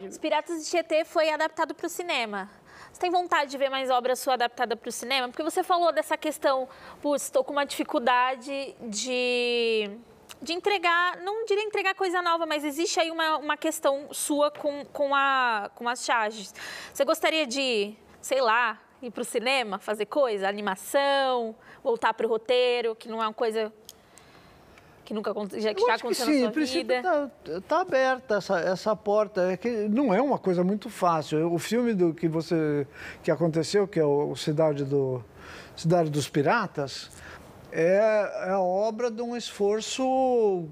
Os Piratas de Tietê foi adaptado para o cinema. Você tem vontade de ver mais obra sua adaptada para o cinema? Porque você falou dessa questão, putz, estou com uma dificuldade de, de entregar, não diria entregar coisa nova, mas existe aí uma, uma questão sua com, com, a, com as charges. Você gostaria de, sei lá, ir para o cinema, fazer coisa, animação, voltar para o roteiro, que não é uma coisa que nunca já, que já aconteceu que sim, na sua vida? Está tá aberta essa, essa porta. É que não é uma coisa muito fácil. O filme do que você que aconteceu, que é o Cidade, do, Cidade dos Piratas, é, é a obra de um esforço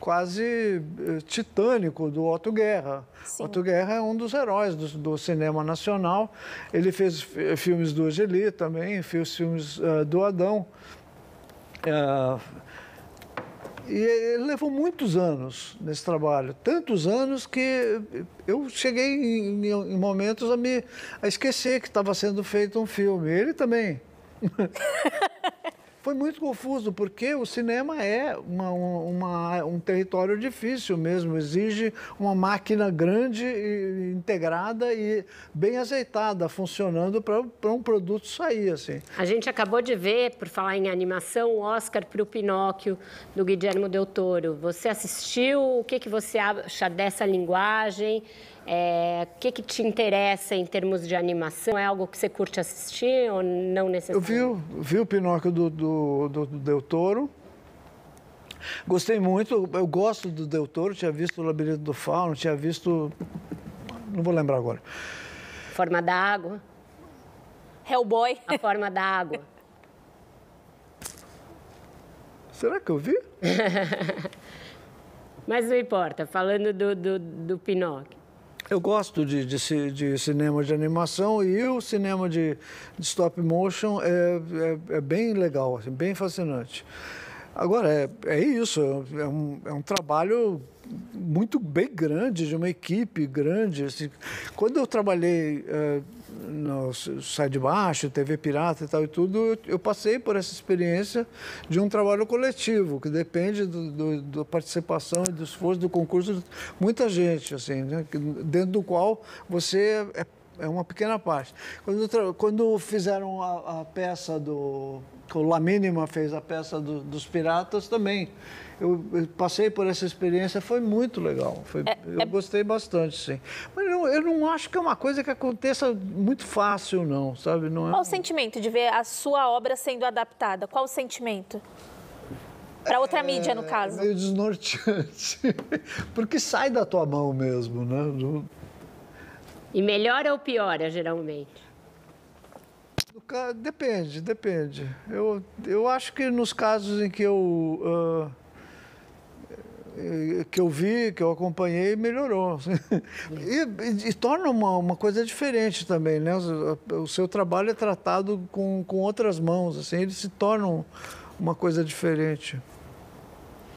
quase eh, titânico do Otto Guerra. Sim. Otto Guerra é um dos heróis do, do cinema nacional. Ele fez eh, filmes do Angeli também, fez filmes uh, do Adão. Uh, e ele levou muitos anos nesse trabalho, tantos anos que eu cheguei em, em momentos a me a esquecer que estava sendo feito um filme. Ele também. foi muito confuso, porque o cinema é uma, uma, um território difícil mesmo, exige uma máquina grande, e integrada e bem azeitada, funcionando para um produto sair. Assim. A gente acabou de ver, por falar em animação, o Oscar para o Pinóquio, do Guillermo Del Toro. Você assistiu? O que, que você acha dessa linguagem? É, o que, que te interessa em termos de animação? É algo que você curte assistir ou não necessariamente? Eu vi, vi o Pinóquio do, do, do, do Del Toro. Gostei muito, eu gosto do Del Toro, tinha visto o Labirinto do Fauno, tinha visto. Não vou lembrar agora. Forma da Água. Hellboy. A Forma da Água. Será que eu vi? Mas não importa, falando do, do, do Pinóquio. Eu gosto de, de, de, cinema de animação e o cinema de, de stop motion é, é, é bem legal, assim, bem fascinante. Agora, é, é isso, é um, é um trabalho muito bem grande, de uma equipe grande. Assim. Quando eu trabalhei eh, no Sai de Baixo, TV Pirata e tal e tudo, eu passei por essa experiência de um trabalho coletivo, que depende da participação e do esforço do concurso de muita gente, assim, né? dentro do qual você é é uma pequena parte. Quando, quando fizeram a, a, peça do. O La Mínima fez a peça do, dos Piratas também. Eu, eu, passei por essa experiência, foi muito legal. Foi, é, eu é... gostei bastante, sim. Mas eu, eu, não acho que é uma coisa que aconteça muito fácil, não, sabe? Não é... Qual o sentimento de ver a sua obra sendo adaptada? Qual o sentimento? Para outra é, mídia, no é, caso. É meio desnorteante. Porque sai da tua mão mesmo, né? E melhora ou piora, geralmente? Depende, depende. Eu, eu acho que nos casos em que eu. Uh que eu vi, que eu acompanhei, melhorou. E, e torna uma, uma, coisa diferente também, né? O, seu trabalho é tratado com, com outras mãos, assim, eles se tornam uma coisa diferente.